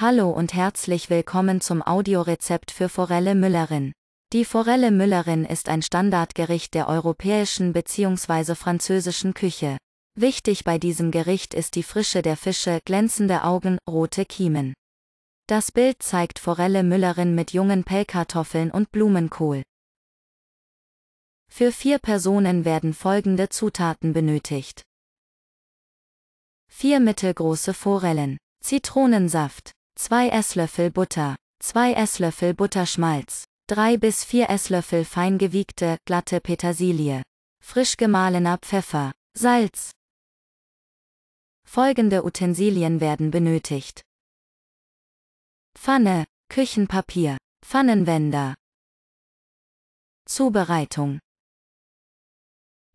Hallo und herzlich willkommen zum Audiorezept für Forelle Müllerin. Die Forelle Müllerin ist ein Standardgericht der europäischen bzw. französischen Küche. Wichtig bei diesem Gericht ist die Frische der Fische, glänzende Augen, rote Kiemen. Das Bild zeigt Forelle Müllerin mit jungen Pellkartoffeln und Blumenkohl. Für vier Personen werden folgende Zutaten benötigt. Vier mittelgroße Forellen, Zitronensaft, 2 Esslöffel Butter, 2 Esslöffel Butterschmalz, 3 bis 4 Esslöffel fein gewiegte, glatte Petersilie, frisch gemahlener Pfeffer, Salz. Folgende Utensilien werden benötigt. Pfanne, Küchenpapier, Pfannenwender. Zubereitung.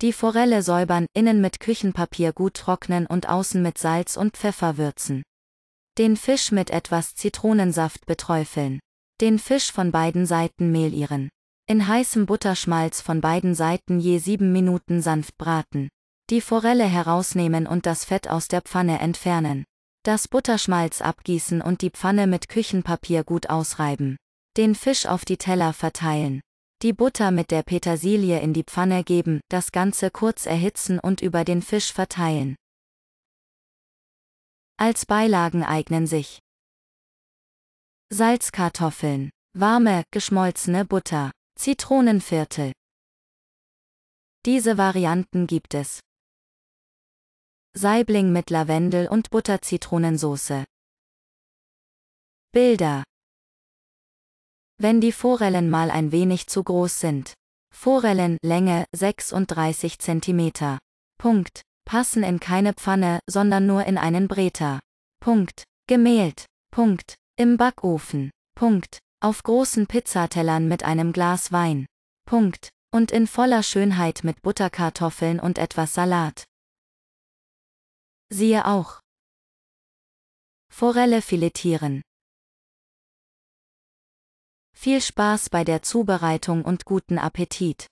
Die Forelle säubern, innen mit Küchenpapier gut trocknen und außen mit Salz und Pfeffer würzen. Den Fisch mit etwas Zitronensaft beträufeln. Den Fisch von beiden Seiten mehlieren. In heißem Butterschmalz von beiden Seiten je sieben Minuten sanft braten. Die Forelle herausnehmen und das Fett aus der Pfanne entfernen. Das Butterschmalz abgießen und die Pfanne mit Küchenpapier gut ausreiben. Den Fisch auf die Teller verteilen. Die Butter mit der Petersilie in die Pfanne geben, das Ganze kurz erhitzen und über den Fisch verteilen. Als Beilagen eignen sich Salzkartoffeln, warme, geschmolzene Butter, Zitronenviertel. Diese Varianten gibt es. Saibling mit Lavendel und Butterzitronensoße. Bilder. Wenn die Forellen mal ein wenig zu groß sind. Forellen Länge 36 cm. Punkt passen in keine Pfanne, sondern nur in einen Breter. Punkt. Gemehlt. Punkt. Im Backofen. Punkt. Auf großen Pizzatellern mit einem Glas Wein. Punkt. Und in voller Schönheit mit Butterkartoffeln und etwas Salat. Siehe auch. Forelle filetieren. Viel Spaß bei der Zubereitung und guten Appetit.